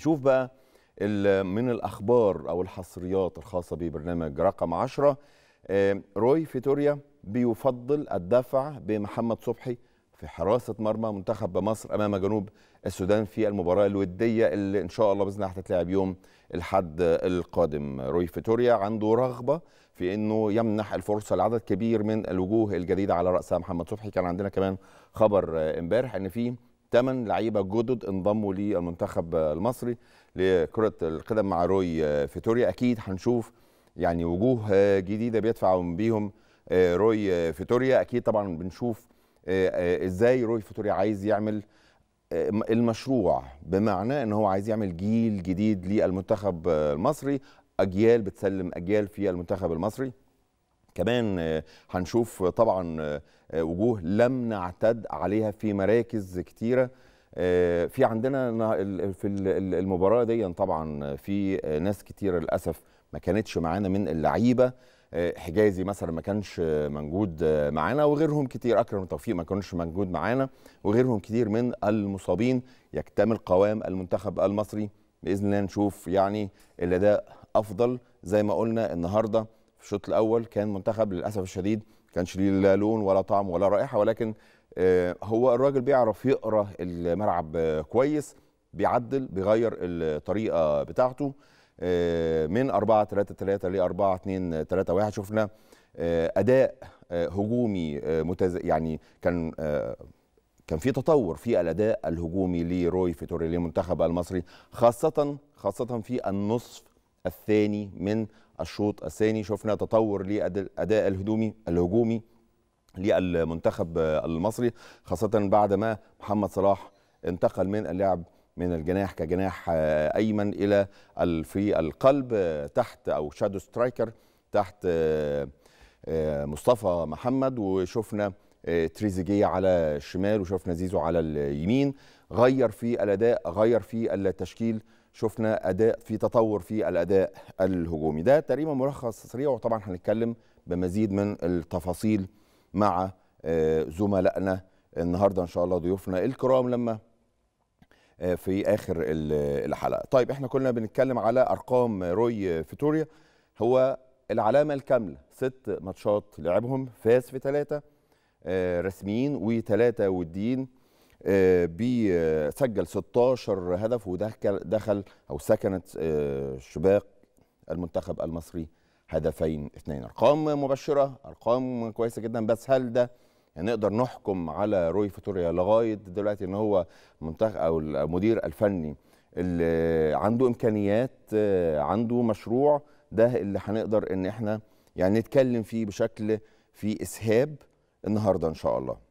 نشوف بقى من الأخبار أو الحصريات الخاصة ببرنامج رقم 10 آه، روي فيتوريا بيفضل الدفع بمحمد صبحي في حراسة مرمى منتخب مصر أمام جنوب السودان في المباراة الودية اللي إن شاء الله بإذن الله هتتلعب يوم الحد القادم روي فيتوريا عنده رغبة في أنه يمنح الفرصة لعدد كبير من الوجوه الجديدة على رأسها محمد صبحي كان عندنا كمان خبر آه، امبارح أن في ثمان لعيبه جدد انضموا للمنتخب المصري لكره القدم مع روي فيتوريا اكيد هنشوف يعني وجوه جديده بيدفع بيهم روي فيتوريا اكيد طبعا بنشوف ازاي روي فيتوريا عايز يعمل المشروع بمعنى ان هو عايز يعمل جيل جديد للمنتخب المصري اجيال بتسلم اجيال في المنتخب المصري كمان آه، هنشوف طبعا آه، آه، وجوه لم نعتد عليها في مراكز كتيره في عندنا في المباراه دي طبعا في ناس كتيره للاسف ما كانتش معانا من اللعيبه حجازي مثلا ما كانش موجود معانا وغيرهم كتير اكرم توفيق ما كانش موجود معانا وغيرهم كتير من المصابين يكتمل قوام المنتخب المصري باذن الله نشوف يعني الاداء افضل زي ما قلنا النهارده في الشوط الاول كان منتخب للاسف الشديد كانش ليه لا لون ولا طعم ولا رائحه ولكن آه، هو الراجل بيعرف يقرا الملعب كويس بيعدل بيغير الطريقه بتاعته آه، من 4 3 3 ل 4 2 3 1 شفنا آه، اداء هجومي متز... يعني كان كان في تطور في الاداء الهجومي لروي فيتوري للمنتخب المصري خاصه خاصه في النصف الثاني من الشوط الثاني شفنا تطور لأداء الهجومي الهجومي للمنتخب المصري خاصة بعد ما محمد صلاح انتقل من اللعب من الجناح كجناح أيمن إلى في القلب تحت أو شادو سترايكر تحت مصطفى محمد وشفنا تريزيجيه على الشمال وشفنا زيزو على اليمين غير في الاداء غير في التشكيل شفنا اداء في تطور في الاداء الهجومي ده تقريبا ملخص سريع وطبعا هنتكلم بمزيد من التفاصيل مع آه، زملائنا النهارده ان شاء الله ضيوفنا الكرام لما آه، في اخر الحلقه طيب احنا كنا بنتكلم على ارقام روي فيتوريا هو العلامه الكامله ست ماتشات لعبهم فاز في ثلاثه آه، رسميين وثلاثه وديين آه، سجل 16 هدف ودخل دخل او سكنت آه، شباك المنتخب المصري هدفين اثنين ارقام مبشره ارقام كويسه جدا بس هل ده نقدر نحكم على روي فيتوريا لغايه دلوقتي ان هو منتخب او المدير الفني اللي عنده امكانيات آه، عنده مشروع ده اللي هنقدر ان احنا يعني نتكلم فيه بشكل في اسهاب النهارده ان شاء الله